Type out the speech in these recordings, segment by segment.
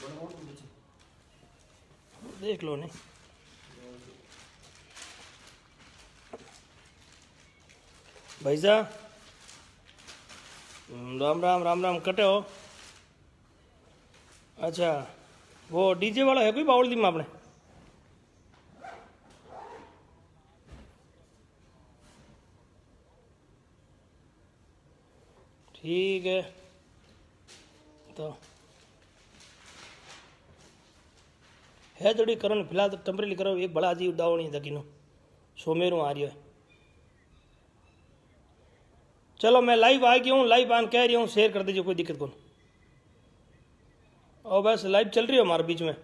तो देख लो नहीं भैया राम राम राम राम कटे हो अच्छा वो डीजे वाला है कोई बाउल दी में आपने ठीक है तो है करण फिलहाल तो હેદડીકરણ ફિલાદ ટમરેલી કરો એક ભલા જીવ सोमेरू आ रही है चलो मैं लाइव आ गया हूँ लाइव आन कह रही हूँ शेयर कर दीजिए कोई दिक्कत कौन और बस लाइव चल रही है हमारे बीच में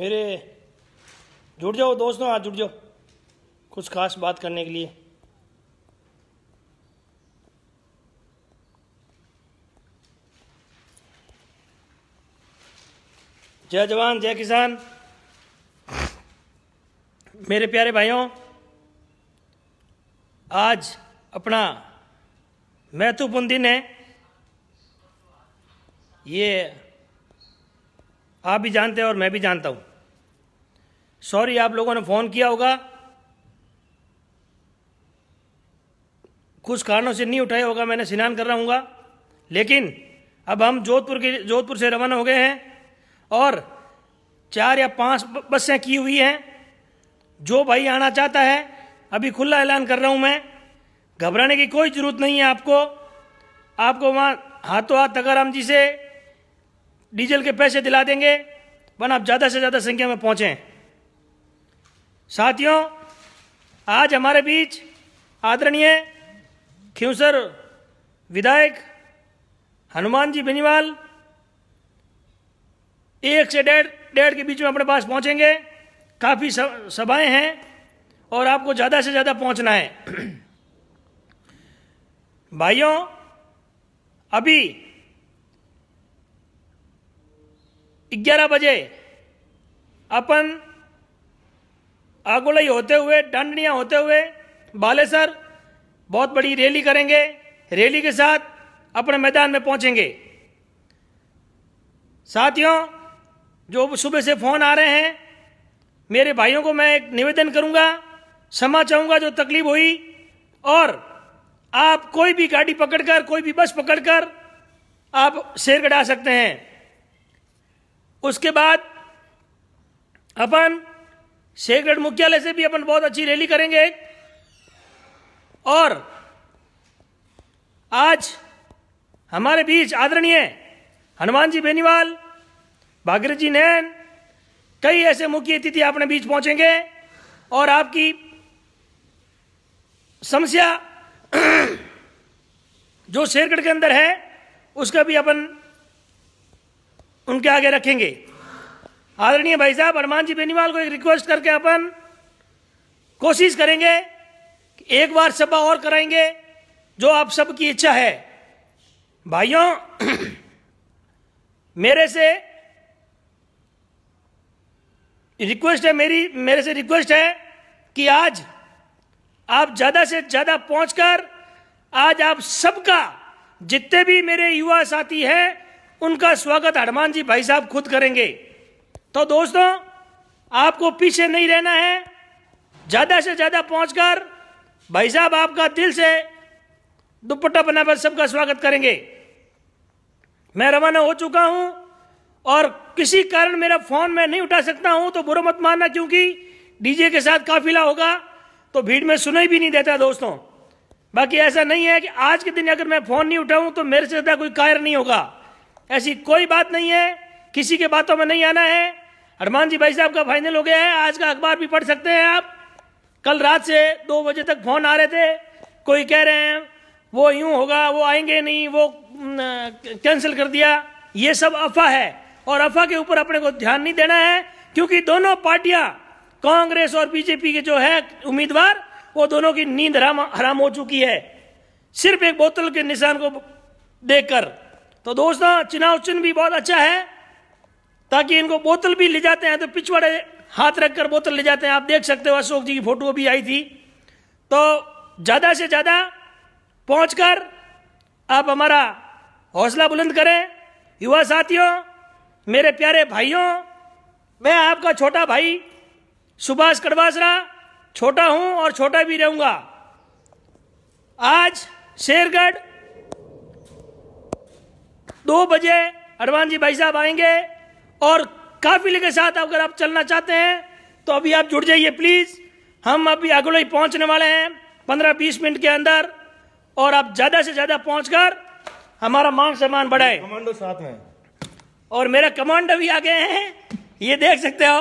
मेरे जुड़ जाओ दोस्तों आज जुड़ जाओ कुछ खास बात करने के लिए जय जवान जय किसान मेरे प्यारे भाइयों आज अपना महत्वपूर्ण दिन है ये आप भी जानते हैं और मैं भी जानता हूँ सॉरी आप लोगों ने फ़ोन किया होगा कुछ कारणों से नहीं उठाया होगा मैंने स्नान कर रहा हूँ लेकिन अब हम जोधपुर के जोधपुर से रवाना हो गए हैं और चार या पांच बसें की हुई हैं जो भाई आना चाहता है अभी खुला ऐलान कर रहा हूँ मैं घबराने की कोई ज़रूरत नहीं है आपको आपको वहाँ हाथों हाथ तकाराम जी से डीजल के पैसे दिला देंगे वन आप ज़्यादा से ज़्यादा संख्या में पहुँचें साथियों आज हमारे बीच आदरणीय खियूसर विधायक हनुमान जी बेनीवाल एक से डेढ़ डेढ़ के बीच में अपने पास पहुंचेंगे काफ़ी सभाएं हैं और आपको ज़्यादा से ज़्यादा पहुंचना है भाइयों अभी 11 बजे अपन आगोलाई होते हुए डांडनिया होते हुए बालेसर बहुत बड़ी रैली करेंगे रैली के साथ अपने मैदान में पहुंचेंगे साथियों जो सुबह से फोन आ रहे हैं मेरे भाइयों को मैं एक निवेदन करूंगा क्षमा चाहूंगा जो तकलीफ हुई और आप कोई भी गाड़ी पकड़कर कोई भी बस पकड़कर आप शेर कटा सकते हैं उसके बाद अपन शेरगढ़ मुख्यालय से भी अपन बहुत अच्छी रैली करेंगे एक और आज हमारे बीच आदरणीय हनुमान जी बेनीवाल भागीरथ जी नैन कई ऐसे मुख्य अतिथि अपने बीच पहुंचेंगे और आपकी समस्या जो शेरगढ़ के अंदर है उसका भी अपन उनके आगे रखेंगे आदरणीय भाई साहब हनुमान जी बेनीवाल को एक रिक्वेस्ट करके अपन कोशिश करेंगे एक बार सभा और कराएंगे जो आप सबकी इच्छा है भाइयों मेरे से रिक्वेस्ट है मेरी मेरे से रिक्वेस्ट है कि आज आप ज्यादा से ज्यादा पहुंचकर आज आप सबका जितने भी मेरे युवा साथी हैं उनका स्वागत हनुमान जी भाई साहब खुद करेंगे तो दोस्तों आपको पीछे नहीं रहना है ज्यादा से ज्यादा पहुंचकर भाई साहब आपका दिल से दुपट्टा बनाकर सबका स्वागत करेंगे मैं रवाना हो चुका हूं और किसी कारण मेरा फोन मैं नहीं उठा सकता हूं तो बुरो मत मानना क्योंकि डीजे के साथ काफिला होगा तो भीड़ में सुनाई भी नहीं देता दोस्तों बाकी ऐसा नहीं है कि आज के दिन अगर मैं फोन नहीं उठाऊं तो मेरे से ज्यादा कोई कायर नहीं होगा ऐसी कोई बात नहीं है किसी के बातों में नहीं आना है हनुमान जी भाई साहब का फाइनल हो गया है आज का अखबार भी पढ़ सकते हैं आप कल रात से दो बजे तक फोन आ रहे थे कोई कह रहे हैं वो यूं होगा वो आएंगे नहीं वो कैंसिल कर दिया ये सब अफवाह है और अफवाह के ऊपर अपने को ध्यान नहीं देना है क्योंकि दोनों पार्टियां कांग्रेस और बीजेपी के जो है उम्मीदवार वो दोनों की नींद हराम हराम हो चुकी है सिर्फ एक बोतल के निशान को देखकर तो दोस्तों चुनाव चिन्ह भी बहुत अच्छा है ताकि इनको बोतल भी ले जाते हैं तो पिछवाड़े हाथ रखकर बोतल ले जाते हैं आप देख सकते हो अशोक जी की फोटो भी आई थी तो ज़्यादा से ज़्यादा पहुंचकर आप हमारा हौसला बुलंद करें युवा साथियों मेरे प्यारे भाइयों मैं आपका छोटा भाई सुभाष कड़वासरा छोटा हूं और छोटा भी रहूंगा आज शेरगढ़ दो बजे अडवान जी भाई साहब आएंगे और काफिले के साथ अगर आप चलना चाहते हैं तो अभी आप जुड़ जाइए प्लीज़ हम अभी अगलोई पहुंचने वाले हैं पंद्रह बीस मिनट के अंदर और आप ज़्यादा से ज़्यादा पहुंचकर हमारा मान सम्मान बढ़ाए कमांडो साथ में और मेरा कमांडो भी आ गए हैं ये देख सकते हो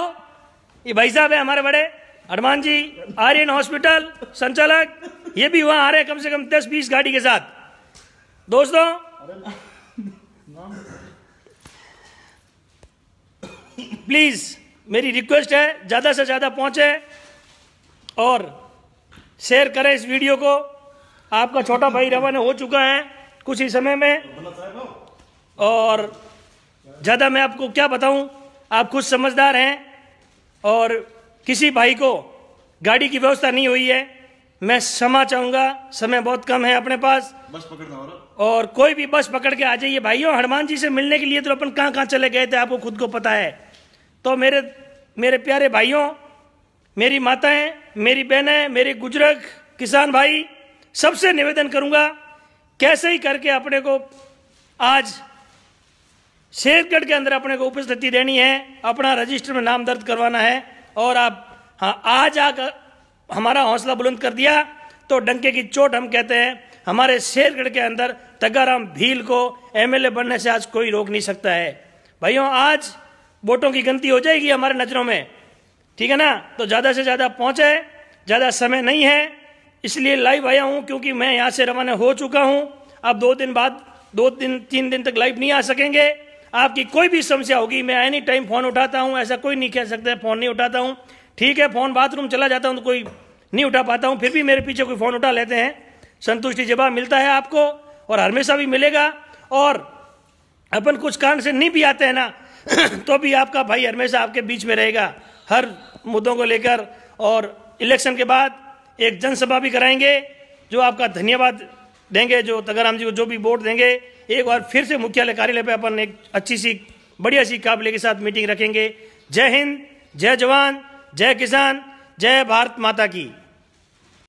ये भाई साहब है हमारे बड़े हनुमान जी आर्यन हॉस्पिटल संचालक ये भी वहां आ रहे हैं कम से कम दस बीस गाड़ी के साथ दोस्तों प्लीज़ मेरी रिक्वेस्ट है ज़्यादा से ज़्यादा पहुंचे और शेयर करें इस वीडियो को आपका छोटा भाई रवाना हो चुका है कुछ ही समय में और ज़्यादा मैं आपको क्या बताऊं आप खुद समझदार हैं और किसी भाई को गाड़ी की व्यवस्था नहीं हुई है मैं क्षमा चाहूँगा समय बहुत कम है अपने पास बस पकड़ना और कोई भी बस पकड़ के आ जाइए भाइयों हनुमान जी से मिलने के लिए तो अपन कहाँ कहाँ चले गए थे आपको खुद को पता है तो मेरे मेरे प्यारे भाइयों मेरी माताएं मेरी बहनें मेरे गुजरक किसान भाई सबसे निवेदन करूंगा कैसे ही करके अपने को आज शेरगढ़ के अंदर अपने को उपस्थिति देनी है अपना रजिस्टर में नाम दर्ज करवाना है और आप हाँ आज आकर हमारा हौसला बुलंद कर दिया तो डंके की चोट हम कहते हैं हमारे शेरगढ़ के अंदर तगाराम भील को एमएलए बनने से आज कोई रोक नहीं सकता है भाइयों आज वोटों की गिनती हो जाएगी हमारे नजरों में ठीक है ना तो ज़्यादा से ज़्यादा पहुंचे ज़्यादा समय नहीं है इसलिए लाइव आया हूँ क्योंकि मैं यहाँ से रवाना हो चुका हूँ अब दो दिन बाद दो दिन तीन दिन तक लाइव नहीं आ सकेंगे आपकी कोई भी समस्या होगी मैं एनी टाइम फ़ोन उठाता हूँ ऐसा कोई नहीं कह सकते फ़ोन नहीं उठाता हूँ ठीक है फ़ोन बाथरूम चला जाता हूँ तो कोई नहीं उठा पाता हूँ फिर भी मेरे पीछे कोई फ़ोन उठा लेते हैं संतुष्टि जवाब मिलता है आपको और हमेशा भी मिलेगा और अपन कुछ कारण से नहीं भी आते हैं ना तो भी आपका भाई हमेशा आपके बीच में रहेगा हर मुद्दों को लेकर और इलेक्शन के बाद एक जनसभा भी कराएंगे जो आपका धन्यवाद देंगे जो तगाराम जी को जो भी वोट देंगे एक बार फिर से मुख्यालय कार्यालय पर अपन एक अच्छी सी बढ़िया सी काबिले के साथ मीटिंग रखेंगे जय हिंद जय जवान जय किसान जय भारत माता की